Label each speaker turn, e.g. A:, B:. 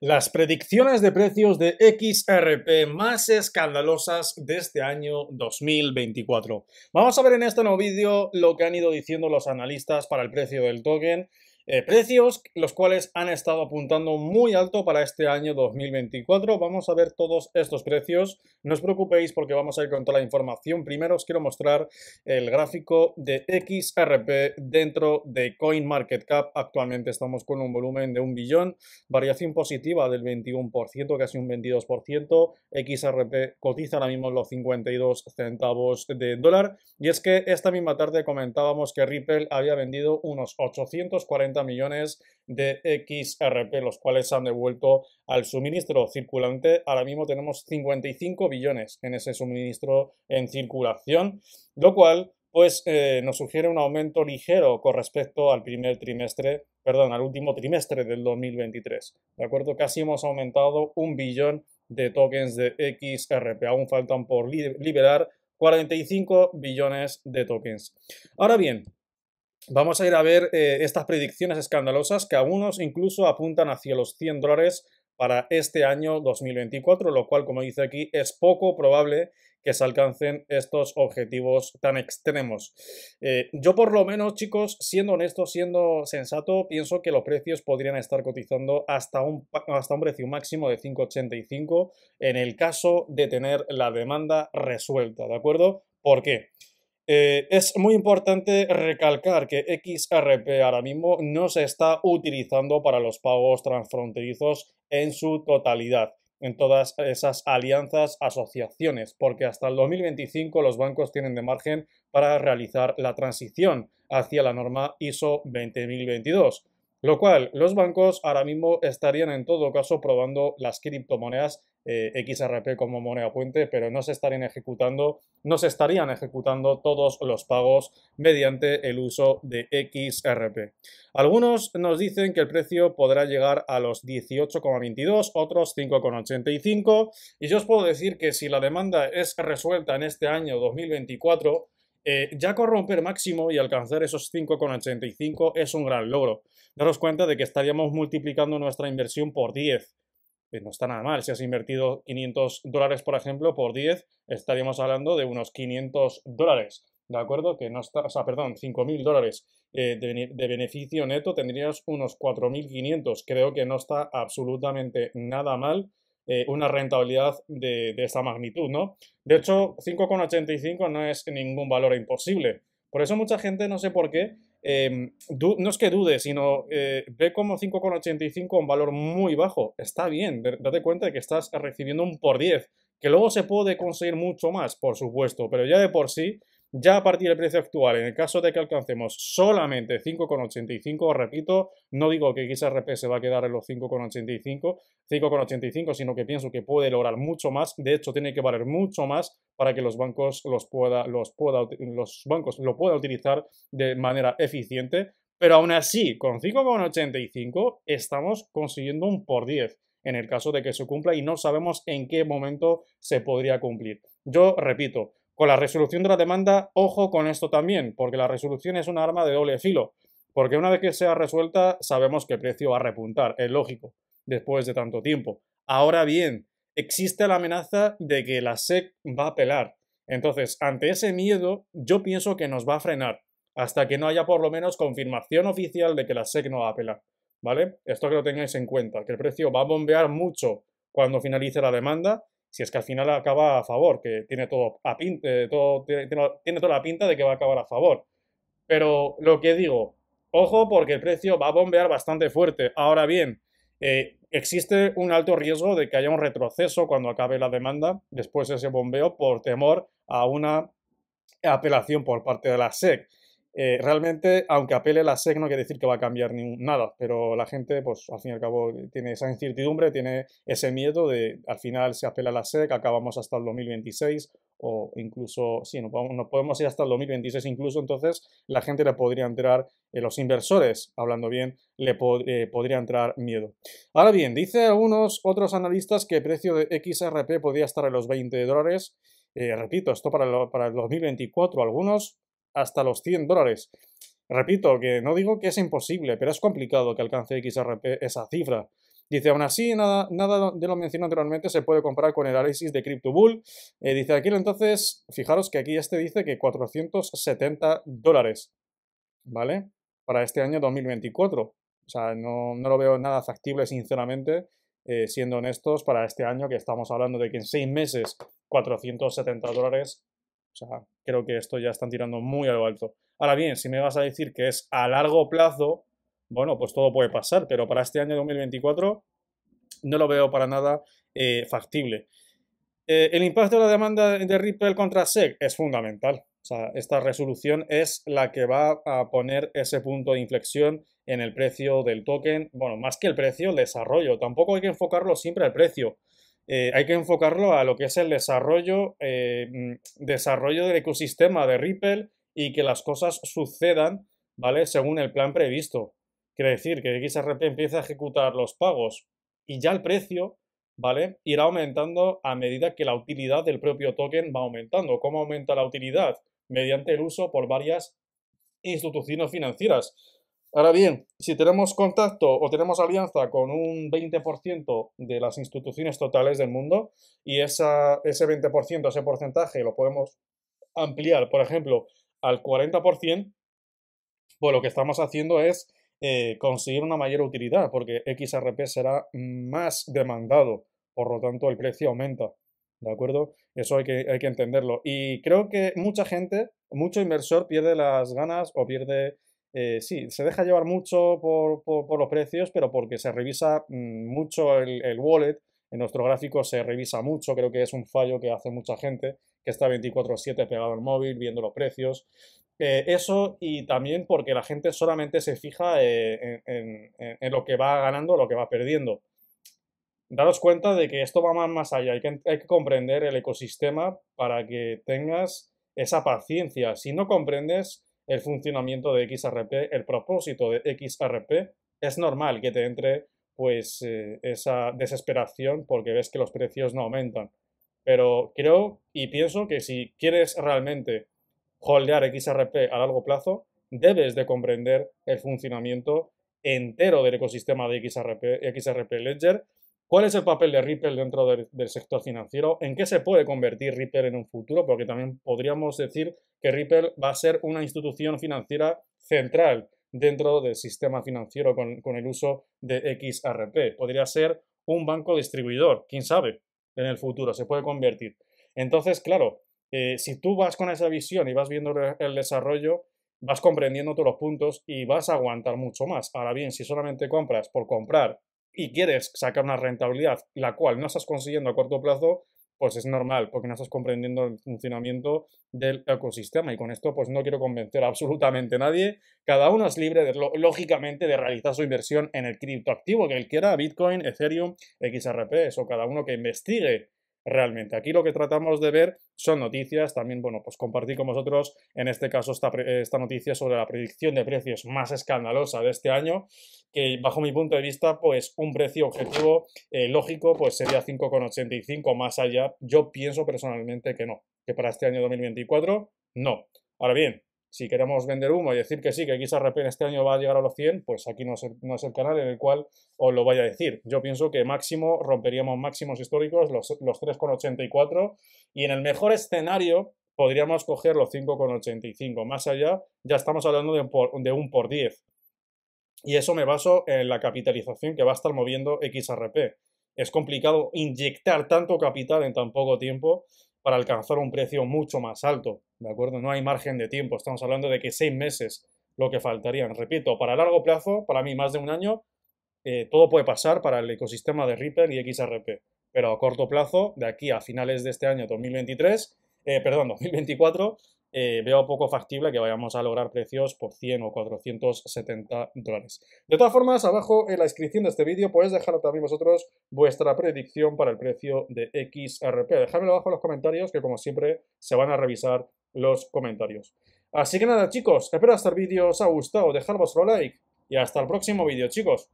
A: Las predicciones de precios de XRP más escandalosas de este año 2024. Vamos a ver en este nuevo vídeo lo que han ido diciendo los analistas para el precio del token eh, precios los cuales han estado apuntando muy alto para este año 2024. Vamos a ver todos estos precios. No os preocupéis porque vamos a ir con toda la información. Primero os quiero mostrar el gráfico de XRP dentro de CoinMarketCap. Actualmente estamos con un volumen de un billón, variación positiva del 21%, casi un 22%. XRP cotiza ahora mismo los 52 centavos de dólar. Y es que esta misma tarde comentábamos que Ripple había vendido unos 840 millones de XRP, los cuales se han devuelto al suministro circulante. Ahora mismo tenemos 55 billones en ese suministro en circulación, lo cual pues eh, nos sugiere un aumento ligero con respecto al primer trimestre, perdón, al último trimestre del 2023. De acuerdo, casi hemos aumentado un billón de tokens de XRP. Aún faltan por liberar 45 billones de tokens. Ahora bien, vamos a ir a ver eh, estas predicciones escandalosas que algunos incluso apuntan hacia los 100 dólares para este año 2024, lo cual, como dice aquí, es poco probable que se alcancen estos objetivos tan extremos. Eh, yo por lo menos, chicos, siendo honesto, siendo sensato, pienso que los precios podrían estar cotizando hasta un, hasta un precio máximo de 5,85 en el caso de tener la demanda resuelta, ¿de acuerdo? ¿Por qué? Eh, es muy importante recalcar que XRP ahora mismo no se está utilizando para los pagos transfronterizos en su totalidad, en todas esas alianzas, asociaciones, porque hasta el 2025 los bancos tienen de margen para realizar la transición hacia la norma ISO 20022 lo cual, los bancos ahora mismo estarían en todo caso probando las criptomonedas eh, XRP como moneda puente, pero no se estarían ejecutando, no se estarían ejecutando todos los pagos mediante el uso de XRP. Algunos nos dicen que el precio podrá llegar a los 18,22, otros 5,85, y yo os puedo decir que si la demanda es resuelta en este año 2024, eh, ya corromper máximo y alcanzar esos 5,85 es un gran logro. Daros cuenta de que estaríamos multiplicando nuestra inversión por 10. Eh, no está nada mal. Si has invertido 500 dólares, por ejemplo, por 10, estaríamos hablando de unos 500 dólares. ¿De acuerdo? Que no está, o sea, perdón, 5.000 dólares eh, de, de, beneficio neto tendrías unos 4.500. Creo que no está absolutamente nada mal eh, una rentabilidad de, esta magnitud, ¿no? De hecho, 5,85 no es ningún valor imposible. Por eso mucha gente, no sé por qué, em, no es que dude, sino eh, ve como 5,85 un valor muy bajo. Está bien, date cuenta de que estás recibiendo un por 10, que luego se puede conseguir mucho más, por supuesto, pero ya de por sí ya a partir del precio actual, en el caso de que alcancemos solamente 5,85, repito, no digo que XRP se va a quedar en los 5,85, 5,85, sino que pienso que puede lograr mucho más, de hecho tiene que valer mucho más para que los bancos los pueda, los los bancos lo puedan utilizar de manera eficiente, pero aún así, con 5,85 estamos consiguiendo un por 10 en el caso de que se cumpla y no sabemos en qué momento se podría cumplir. Yo repito, con la resolución de la demanda, ojo con esto también, porque la resolución es un arma de doble filo, porque una vez que sea resuelta sabemos que el precio va a repuntar, es lógico, después de tanto tiempo. Ahora bien, existe la amenaza de que la SEC va a apelar. Entonces, ante ese miedo, yo pienso que nos va a frenar hasta que no haya por lo menos confirmación oficial de que la SEC no va a apelar. ¿Vale? Esto que lo tengáis en cuenta, que el precio va a bombear mucho cuando finalice la demanda si es que al final acaba a favor, que tiene, todo a pinta, eh, tiene, toda la pinta de que va a acabar a favor. Pero lo que digo, ojo porque el precio va a bombear bastante fuerte. Ahora bien, eh, existe un alto riesgo de que haya un retroceso cuando acabe la demanda después de ese bombeo por temor a una apelación por parte de la SEC. Eh, realmente, aunque apele la SEC, no quiere decir que va a cambiar ni nada, pero la gente, pues al fin y al cabo, tiene esa incertidumbre, tiene ese miedo de al final se apela a la SEC, acabamos hasta el 2026 o incluso, sí, no podemos, ir hasta el 2026 incluso, entonces la gente le podría entrar, eh, los inversores, hablando bien, le eh, podría entrar miedo. Ahora bien, dice algunos otros analistas que el precio de XRP podría estar en los 20 dólares. repito, esto para para el 2024, algunos, hasta los 100 dólares. Repito, que no digo que es imposible, pero es complicado que alcance XRP esa cifra. Dice, aún así, nada, nada de lo mencionado anteriormente se puede comparar con el análisis de CryptoBull. Eh, dice, aquí entonces, fijaros que aquí este dice que 470 dólares, ¿vale? Para este año 2024. O sea, no, no lo veo nada factible, sinceramente, eh, siendo honestos, para este año que estamos hablando de que en seis meses 470 dólares o sea, creo que esto ya están tirando muy a lo alto. Ahora bien, si me vas a decir que es a largo plazo, bueno, pues todo puede pasar, pero para este año 2024 no lo veo para nada eh, factible. Eh, el impacto de la demanda de Ripple contra SEC es fundamental. O sea, esta resolución es la que va a poner ese punto de inflexión en el precio del token. Bueno, más que el precio, el desarrollo. Tampoco hay que enfocarlo siempre al precio. Eh, hay que enfocarlo a lo que es el desarrollo, eh, mm, desarrollo del ecosistema de Ripple y que las cosas sucedan, ¿vale? Según el plan previsto. Quiere decir que XRP empieza a ejecutar los pagos y ya el precio, ¿vale? Irá aumentando a medida que la utilidad del propio token va aumentando. ¿Cómo aumenta la utilidad? Mediante el uso por varias instituciones financieras. Ahora bien, si tenemos contacto o tenemos alianza con un 20% de las instituciones totales del mundo y esa, ese 20%, ese porcentaje lo podemos ampliar, por ejemplo, al 40%, pues lo que estamos haciendo es eh, conseguir una mayor utilidad, porque XRP será más demandado, por lo tanto el precio aumenta. ¿De acuerdo? Eso hay que, hay que entenderlo. Y creo que mucha gente, mucho inversor pierde las ganas o pierde eh, sí, se deja llevar mucho por, los precios, pero porque se revisa mm, mucho el, wallet, en nuestro gráfico se revisa mucho, creo que es un fallo que hace mucha gente, que está 24/7 pegado al móvil, viendo los precios. Eh, eso y también porque la gente solamente se fija eh, en, lo que va ganando, lo que va perdiendo. Daros cuenta de que esto va más, allá, hay que comprender el ecosistema para que tengas esa paciencia. Si no comprendes, el funcionamiento de XRP, el propósito de XRP, es normal que te entre pues eh, esa desesperación porque ves que los precios no aumentan. Pero creo y pienso que si quieres realmente holdear XRP a largo plazo, debes de comprender el funcionamiento entero del ecosistema de XRP, XRP Ledger ¿Cuál es el papel de Ripple dentro del, sector financiero? ¿En qué se puede convertir Ripple en un futuro? Porque también podríamos decir que Ripple va a ser una institución financiera central dentro del sistema financiero con, el uso de XRP. Podría ser un banco distribuidor, quién sabe, en el futuro se puede convertir. Entonces, claro, eh, si tú vas con esa visión y vas viendo el desarrollo, vas comprendiendo todos los puntos y vas a aguantar mucho más. Ahora bien, si solamente compras por comprar y quieres sacar una rentabilidad, la cual no estás consiguiendo a corto plazo, pues es normal, porque no estás comprendiendo el funcionamiento del ecosistema. Y con esto, pues no quiero convencer a absolutamente nadie. Cada uno es libre, de, lógicamente, de realizar su inversión en el criptoactivo que él quiera, Bitcoin, Ethereum, XRP, eso, cada uno que investigue realmente. Aquí lo que tratamos de ver son noticias, también, bueno, pues compartí con vosotros, en este caso, esta, noticia sobre la predicción de precios más escandalosa de este año, que bajo mi punto de vista, pues un precio objetivo eh, lógico, pues sería 5,85 más allá. Yo pienso personalmente que no, que para este año 2024 no. Ahora bien, si queremos vender humo y decir que sí, que XRP este año va a llegar a los 100, pues aquí no es, el, canal en el cual os lo vaya a decir. Yo pienso que máximo romperíamos máximos históricos, los, 3,84, y en el mejor escenario podríamos coger los 5,85. Más allá, ya estamos hablando de un, por, de un por 10. Y eso me baso en la capitalización que va a estar moviendo XRP. Es complicado inyectar tanto capital en tan poco tiempo para alcanzar un precio mucho más alto, ¿de acuerdo? No hay margen de tiempo, estamos hablando de que seis meses lo que faltarían. Repito, para largo plazo, para mí más de un año, eh, todo puede pasar para el ecosistema de Ripple y XRP, pero a corto plazo, de aquí a finales de este año 2023, eh, perdón, 2024, eh, veo poco factible que vayamos a lograr precios por 100 o 470 dólares. De todas formas, abajo en la descripción de este vídeo podéis dejar también vosotros vuestra predicción para el precio de XRP. Dejadmelo abajo en los comentarios que como siempre se van a revisar los comentarios. Así que nada chicos, espero que este vídeo os ha gustado, dejad vuestro like y hasta el próximo vídeo chicos.